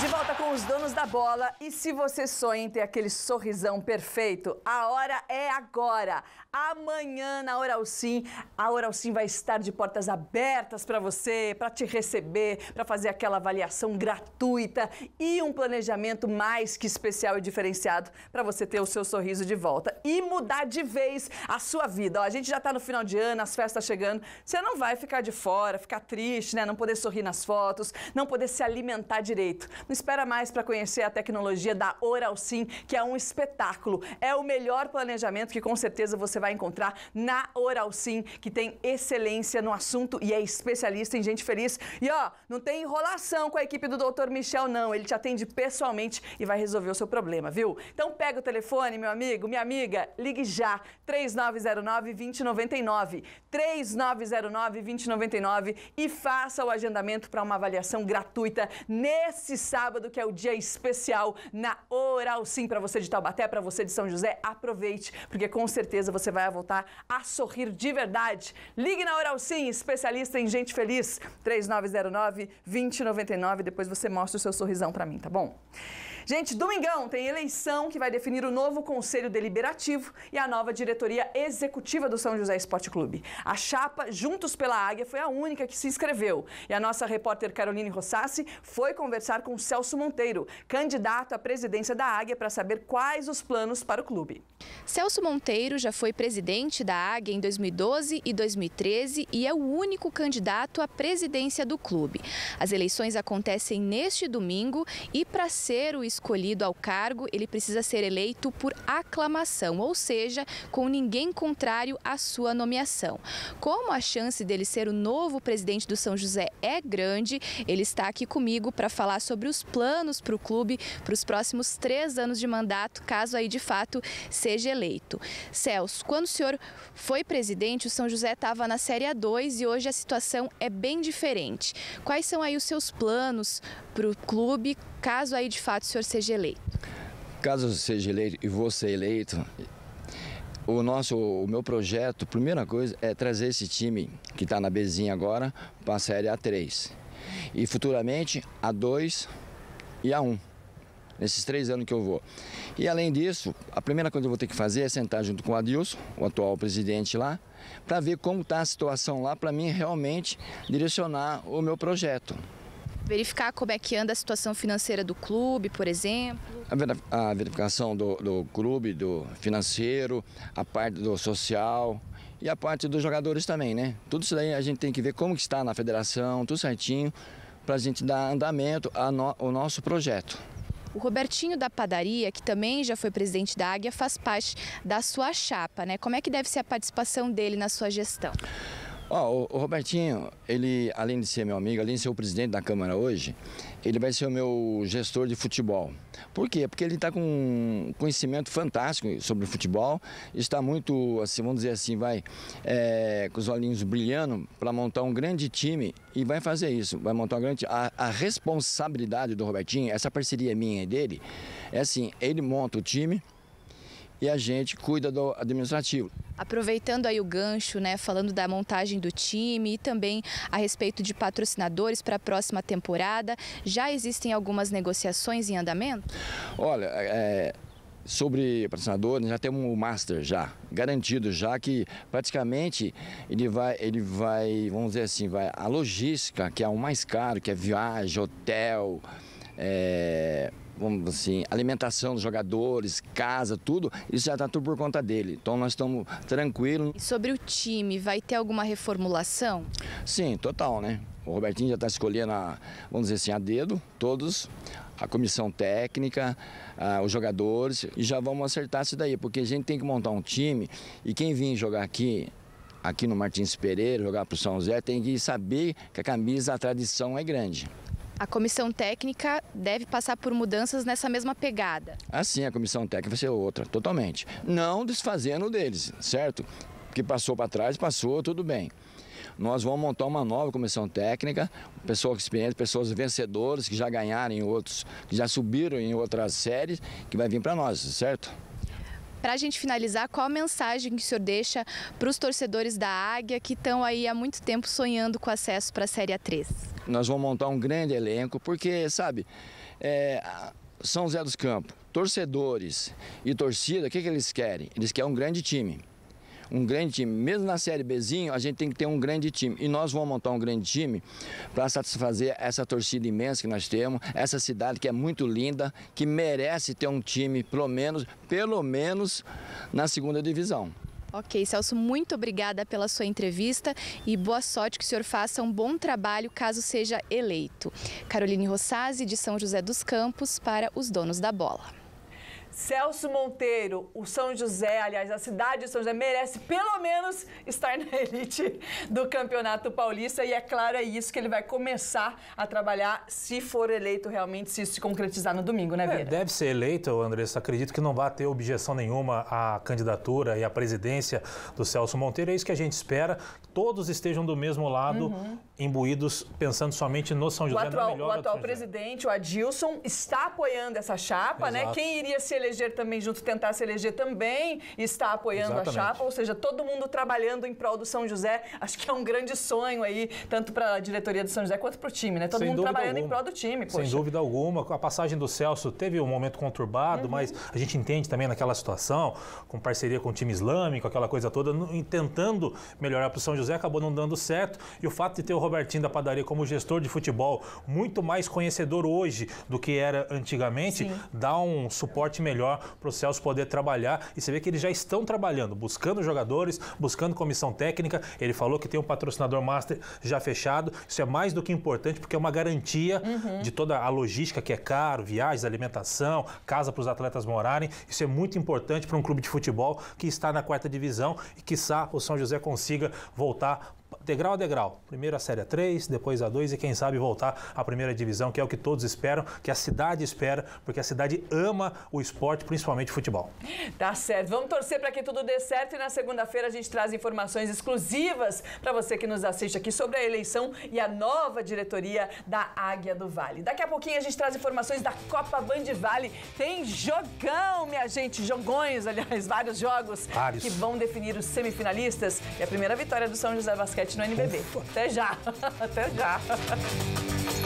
De volta com os donos da bola. E se você sonha em ter aquele sorrisão perfeito, a hora é agora. Amanhã na Oral Sim, a Oral Sim vai estar de portas abertas para você, para te receber, para fazer aquela avaliação gratuita e um planejamento mais que especial e diferenciado para você ter o seu sorriso de volta e mudar de vez a sua vida. Ó, a gente já está no final de ano, as festas chegando. Você não vai ficar de fora, ficar triste, né? Não poder sorrir nas fotos, não poder se alimentar direito. Não espera mais para conhecer a tecnologia da Oral Sim, que é um espetáculo. É o melhor planejamento que com certeza você vai encontrar na Oral Sim, que tem excelência no assunto e é especialista em gente feliz. E ó, não tem enrolação com a equipe do Dr. Michel, não. Ele te atende pessoalmente e vai resolver o seu problema, viu? Então pega o telefone, meu amigo, minha amiga, ligue já. 3909-2099. 3909-2099 e faça o agendamento para uma avaliação gratuita nesse site sábado, que é o dia especial na Oral Sim, para você de Taubaté, para você de São José, aproveite, porque com certeza você vai voltar a sorrir de verdade. Ligue na Oral Sim, especialista em gente feliz, 3909-2099, depois você mostra o seu sorrisão para mim, tá bom? Gente, domingão tem eleição que vai definir o novo Conselho Deliberativo e a nova diretoria executiva do São José Esporte Clube. A chapa Juntos pela Águia foi a única que se inscreveu. E a nossa repórter Caroline Rossassi foi conversar com Celso Monteiro, candidato à presidência da Águia, para saber quais os planos para o clube. Celso Monteiro já foi presidente da Águia em 2012 e 2013 e é o único candidato à presidência do clube. As eleições acontecem neste domingo e para ser o escolhido ao cargo, ele precisa ser eleito por aclamação, ou seja, com ninguém contrário à sua nomeação. Como a chance dele ser o novo presidente do São José é grande, ele está aqui comigo para falar sobre os planos para o clube para os próximos três anos de mandato, caso aí de fato seja eleito. Celso, quando o senhor foi presidente, o São José estava na Série A2 e hoje a situação é bem diferente. Quais são aí os seus planos para o clube, caso aí de fato o senhor seja eleito? Caso eu seja eleito e você eleito, o nosso, o meu projeto, primeira coisa é trazer esse time que está na Bezinha agora para a Série A3 e futuramente a 2 e a 1. Um, nesses três anos que eu vou. E além disso, a primeira coisa que eu vou ter que fazer é sentar junto com o Adilson, o atual presidente lá, para ver como está a situação lá, para mim realmente direcionar o meu projeto. Verificar como é que anda a situação financeira do clube, por exemplo? A verificação do, do clube, do financeiro, a parte do social e a parte dos jogadores também, né? Tudo isso daí a gente tem que ver como que está na federação, tudo certinho, para a gente dar andamento no, ao nosso projeto. O Robertinho da Padaria, que também já foi presidente da Águia, faz parte da sua chapa, né? Como é que deve ser a participação dele na sua gestão? Ó, oh, o Robertinho, ele, além de ser meu amigo, além de ser o presidente da Câmara hoje, ele vai ser o meu gestor de futebol. Por quê? Porque ele está com um conhecimento fantástico sobre futebol, está muito, assim, vamos dizer assim, vai é, com os olhinhos brilhando para montar um grande time e vai fazer isso, vai montar um grande a, a responsabilidade do Robertinho, essa parceria minha e dele, é assim, ele monta o time, e a gente cuida do administrativo. Aproveitando aí o gancho, né, falando da montagem do time e também a respeito de patrocinadores para a próxima temporada, já existem algumas negociações em andamento? Olha, é, sobre patrocinador, já temos o um master já, garantido já que praticamente ele vai, ele vai, vamos dizer assim, vai a logística, que é o mais caro, que é viagem, hotel, é, vamos assim, alimentação dos jogadores, casa, tudo, isso já está tudo por conta dele. Então nós estamos tranquilos. E sobre o time, vai ter alguma reformulação? Sim, total, né? O Robertinho já está escolhendo, a, vamos dizer assim, a dedo, todos, a comissão técnica, a, os jogadores, e já vamos acertar isso daí, porque a gente tem que montar um time e quem vir jogar aqui aqui no Martins Pereira, jogar para o São José, tem que saber que a camisa, a tradição é grande. A comissão técnica deve passar por mudanças nessa mesma pegada. Assim, a comissão técnica vai ser outra, totalmente. Não desfazendo deles, certo? Que passou para trás, passou, tudo bem nós vamos montar uma nova comissão técnica, pessoas experientes, pessoas vencedoras que já ganharam em outros, que já subiram em outras séries, que vai vir para nós, certo? Para a gente finalizar, qual a mensagem que o senhor deixa para os torcedores da Águia que estão aí há muito tempo sonhando com acesso para a Série A3? Nós vamos montar um grande elenco, porque, sabe, é, São José dos Campos, torcedores e torcida, o que, que eles querem? Eles querem um grande time um grande time. Mesmo na Série Bzinho, a gente tem que ter um grande time. E nós vamos montar um grande time para satisfazer essa torcida imensa que nós temos, essa cidade que é muito linda, que merece ter um time, pelo menos, pelo menos na segunda divisão. Ok, Celso, muito obrigada pela sua entrevista e boa sorte que o senhor faça um bom trabalho caso seja eleito. Caroline Rossazzi, de São José dos Campos, para os donos da bola. Celso Monteiro, o São José, aliás, a cidade de São José merece pelo menos estar na elite do Campeonato Paulista e é claro, é isso que ele vai começar a trabalhar se for eleito realmente, se isso se concretizar no domingo, né, Vera? É, deve ser eleito, Andressa, acredito que não vai ter objeção nenhuma à candidatura e à presidência do Celso Monteiro, é isso que a gente espera, todos estejam do mesmo lado uhum imbuídos pensando somente no São José. É o atual, o atual presidente, o Adilson, está apoiando essa chapa, né? Exato. né? Quem iria se eleger também junto, tentar se eleger também, está apoiando Exatamente. a chapa, ou seja, todo mundo trabalhando em prol do São José. Acho que é um grande sonho aí, tanto para a diretoria do São José quanto para o time, né? Todo Sem mundo trabalhando alguma. em prol do time, poxa. Sem dúvida alguma. A passagem do Celso teve um momento conturbado, uhum. mas a gente entende também naquela situação, com parceria com o time islâmico, aquela coisa toda, tentando melhorar para o São José, acabou não dando certo. E o fato de ter o Robertinho da Padaria como gestor de futebol, muito mais conhecedor hoje do que era antigamente, Sim. dá um suporte melhor para o Celso poder trabalhar. E você vê que eles já estão trabalhando, buscando jogadores, buscando comissão técnica. Ele falou que tem um patrocinador master já fechado. Isso é mais do que importante, porque é uma garantia uhum. de toda a logística que é caro, viagens, alimentação, casa para os atletas morarem. Isso é muito importante para um clube de futebol que está na quarta divisão e, quiçá, o São José consiga voltar degrau a degrau. Primeiro a Série 3, depois a 2 e quem sabe voltar à primeira divisão, que é o que todos esperam, que a cidade espera, porque a cidade ama o esporte, principalmente o futebol. Tá certo. Vamos torcer para que tudo dê certo e na segunda-feira a gente traz informações exclusivas para você que nos assiste aqui sobre a eleição e a nova diretoria da Águia do Vale. Daqui a pouquinho a gente traz informações da Copa Band Vale. Tem jogão, minha gente, jogões, aliás, vários jogos Vários. que vão definir os semifinalistas e a primeira vitória do São José Basquete no NBB. Até já. Até já.